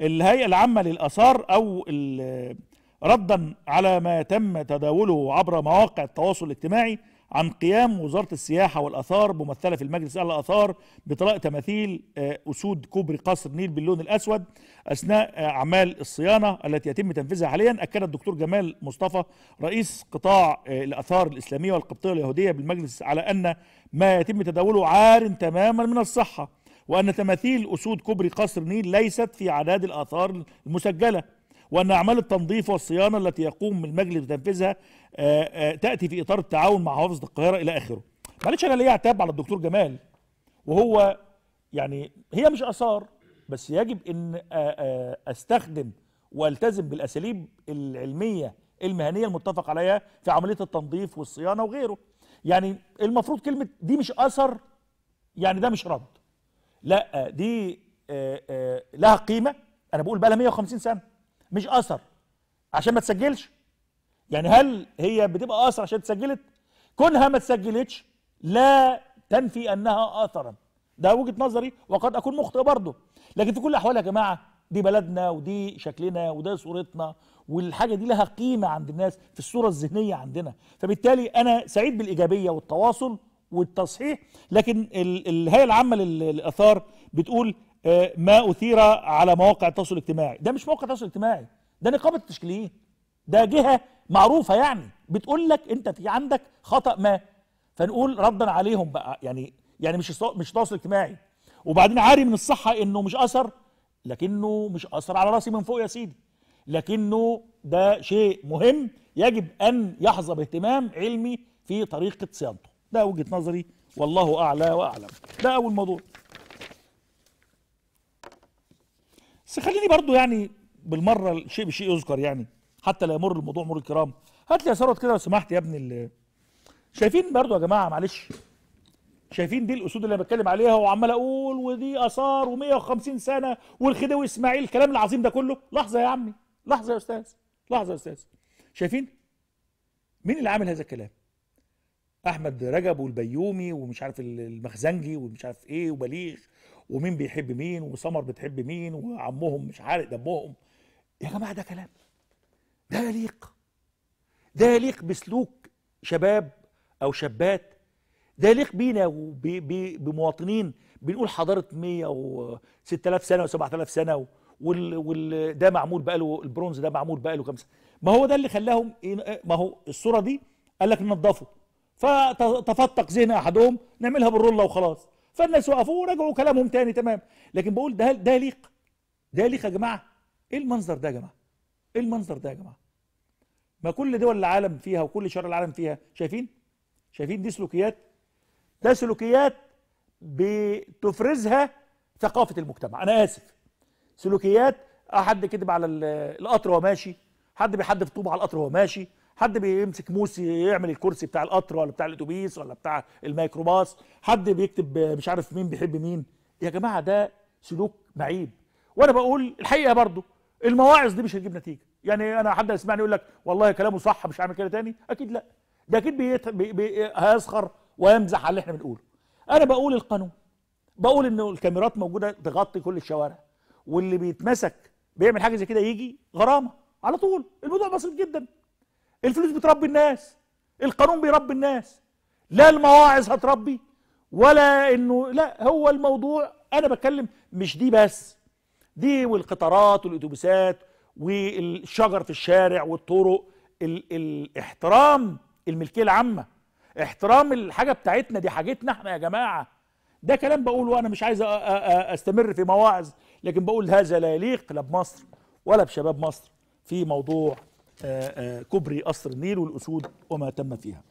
الهيئة العامة للآثار أو ردا على ما تم تداوله عبر مواقع التواصل الاجتماعي عن قيام وزارة السياحة والآثار ممثلة في المجلس على الآثار بطلاء تماثيل آه، أسود كوبري قصر نيل باللون الأسود أثناء آه، أعمال الصيانة التي يتم تنفيذها حاليا أكد الدكتور جمال مصطفى رئيس قطاع آه، الآثار الإسلامية والقبطية اليهودية بالمجلس على أن ما يتم تداوله عار تماما من الصحة وأن تماثيل أسود كوبري قصر النيل ليست في عداد الآثار المسجلة وأن أعمال التنظيف والصيانة التي يقوم المجلس بتنفيذها آه، آه، تأتي في إطار التعاون مع حافظة القاهرة إلى آخره معلش أنا ليه عتاب على الدكتور جمال وهو يعني هي مش آثار بس يجب أن آه، أستخدم والتزم بالأساليب العلمية المهنية المتفق عليها في عملية التنظيف والصيانة وغيره يعني المفروض كلمة دي مش أثر يعني ده مش رد لا دي آه، آه، لها قيمه انا بقول بقى لها 150 سنه مش اثر عشان ما تسجلش يعني هل هي بتبقى اثر عشان اتسجلت كونها ما اتسجلتش لا تنفي انها اثرا ده وجهه نظري وقد اكون مخطئ برضه لكن في كل الاحوال يا جماعه دي بلدنا ودي شكلنا وده صورتنا والحاجه دي لها قيمه عند الناس في الصوره الذهنيه عندنا فبالتالي انا سعيد بالايجابيه والتواصل والتصحيح لكن الهيئه العامه للاثار بتقول آه، ما اثير على مواقع التواصل الاجتماعي ده مش موقع التواصل الاجتماعي ده نقابه التشكيليين ده جهه معروفه يعني بتقول لك انت في عندك خطا ما فنقول ردا عليهم بقى يعني يعني مش مش تواصل اجتماعي وبعدين عاري من الصحه انه مش اثر لكنه مش اثر على راسي من فوق يا سيدي لكنه ده شيء مهم يجب ان يحظى باهتمام علمي في طريقه صيانته ده وجهه نظري والله اعلى واعلم ده اول موضوع بس خليني برضو يعني بالمره شيء بشيء يذكر يعني حتى لا يمر الموضوع مر الكرام هات لي يا ثروت كده لو سمحت يا ابني شايفين برضو يا جماعه معلش شايفين دي الاسود اللي انا بتكلم عليها وعمال اقول ودي اثار و150 سنه والخديوي اسماعيل الكلام العظيم ده كله لحظه يا عمي لحظه يا استاذ لحظه يا استاذ شايفين مين اللي عامل هذا الكلام احمد رجب والبيومي ومش عارف المخزنجي ومش عارف ايه وبليغ ومين بيحب مين وسمر بتحب مين وعمهم مش عارف دمهم يا جماعه ده كلام ده يليق ده يليق بسلوك شباب او شابات ده يليق بينا وبمواطنين بنقول حضاره 100 و 6000 سنه و 7000 سنه وال وال ده معمول بقاله البرونز ده معمول بقاله كام سنه ما هو ده اللي خلاهم ما هو الصوره دي قال لك ننضفه فتفتق ذهن احدهم نعملها بالرولة وخلاص فالناس وقفوا ورجعوا كلامهم تاني تمام لكن بقول ده ده ليق ده ليق يا جماعة ايه المنظر ده يا جماعة ايه المنظر ده يا جماعة ما كل دول العالم فيها وكل شر العالم فيها شايفين شايفين دي سلوكيات ده سلوكيات بتفرزها ثقافة المجتمع انا اسف سلوكيات حد كذب على القطر وهو ماشي حد بيحدف طوب على القطر وهو ماشي حد بيمسك موسي يعمل الكرسي بتاع القطر ولا بتاع الاتوبيس ولا بتاع الميكروباص حد بيكتب مش عارف مين بيحب مين يا جماعه ده سلوك معيب وانا بقول الحقيقه برضو المواعظ دي مش هتجيب نتيجه يعني انا حد يسمعني يقول لك والله كلامه صح مش هعمل كده تاني اكيد لا ده اكيد بيت... بي... بي... هيسخر ويمزح على اللي احنا بنقوله انا بقول القانون بقول ان الكاميرات موجوده تغطي كل الشوارع واللي بيتمسك بيعمل حاجه زي كده يجي غرامه على طول الموضوع بسيط جدا الفلوس بتربي الناس القانون بيربي الناس لا المواعظ هتربي ولا انه لا هو الموضوع انا بتكلم مش دي بس دي والقطارات والاتوبيسات والشجر في الشارع والطرق ال الاحترام الملكيه العامه احترام الحاجه بتاعتنا دي حاجتنا احنا يا جماعه ده كلام بقوله وانا مش عايز استمر في مواعظ لكن بقول هذا لا يليق لا بمصر ولا بشباب مصر في موضوع آه، آه، كوبري قصر النيل والاسود وما تم فيها